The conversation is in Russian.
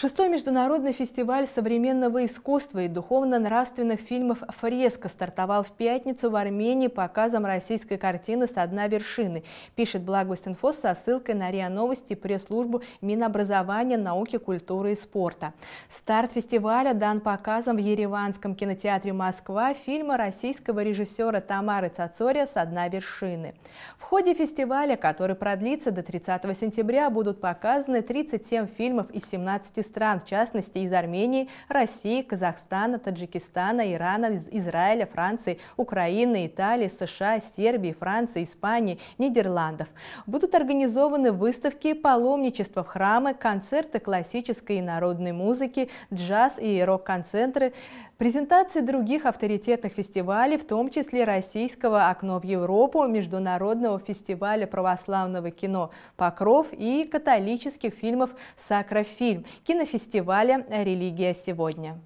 Шестой международный фестиваль современного искусства и духовно-нравственных фильмов «Фреска» стартовал в пятницу в Армении показом российской картины «Со дна вершины», пишет Благостинфо со ссылкой на РИА Новости пресс-службу Минобразования, науки, культуры и спорта. Старт фестиваля дан показом в Ереванском кинотеатре «Москва» фильма российского режиссера Тамары Цацория «Со дна вершины». В ходе фестиваля, который продлится до 30 сентября, будут показаны 37 фильмов из 17 стран, в частности из Армении, России, Казахстана, Таджикистана, Ирана, из Израиля, Франции, Украины, Италии, США, Сербии, Франции, Испании, Нидерландов. Будут организованы выставки, паломничества в храмы, концерты классической и народной музыки, джаз и рок-концерты, презентации других авторитетных фестивалей, в том числе российского «Окно в Европу», Международного фестиваля православного кино «Покров» и католических фильмов «Сакрофильм». Кино на фестивале «Религия сегодня».